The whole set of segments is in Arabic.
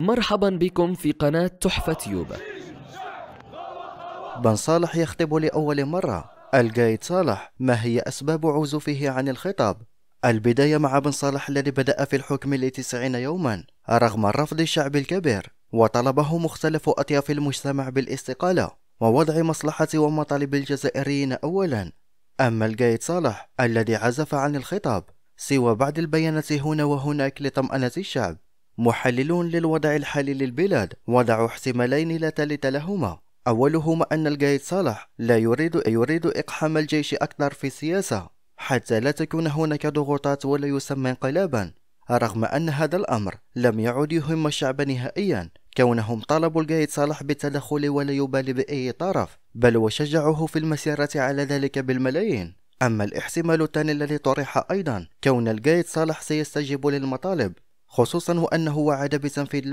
مرحبا بكم في قناة تحفة يوبا بن صالح يخطب لأول مرة القايد صالح ما هي أسباب عزوفه عن الخطاب؟ البداية مع بن صالح الذي بدأ في الحكم لتسعين يوما رغم رفض الشعب الكبير وطلبه مختلف أطياف المجتمع بالاستقالة ووضع مصلحة ومطالب الجزائريين أولا أما القايد صالح الذي عزف عن الخطاب سوى بعض البيانات هنا وهناك لطمأنة الشعب محللون للوضع الحالي للبلاد وضعوا احتمالين لا ثالث لهما أولهما أن القائد صالح لا يريد يريد إقحام الجيش أكثر في السياسة حتى لا تكون هناك ضغوطات ولا يسمى انقلابا رغم أن هذا الأمر لم يعد يهم الشعب نهائيا كونهم طالبوا القائد صالح بالتدخل ولا يبالي بأي طرف بل وشجعوه في المسيرة على ذلك بالملايين أما الاحتمال الثاني الذي طرح أيضا كون القائد صالح سيستجيب للمطالب خصوصا وأنه وعد بتنفيذ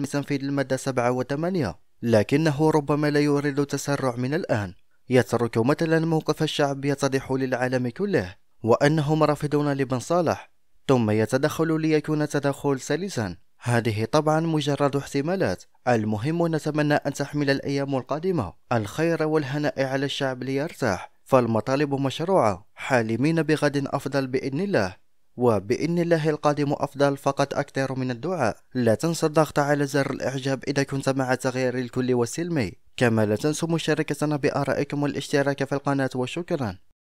المادة 7 و 8 لكنه ربما لا يريد التسرع من الآن يترك مثلا موقف الشعب يتضح للعالم كله وأنهم رافضون لبن صالح ثم يتدخل ليكون تدخل سلسا هذه طبعا مجرد احتمالات المهم نتمنى أن تحمل الأيام القادمة الخير والهناء على الشعب ليرتاح فالمطالب مشروعة حالمين بغد أفضل بإذن الله وبإذن الله القادم أفضل فقط أكثر من الدعاء لا تنسى الضغط على زر الإعجاب إذا كنت مع تغيير الكل والسلمي كما لا تنسوا مشاركتنا بآرائكم والاشتراك في القناة وشكرا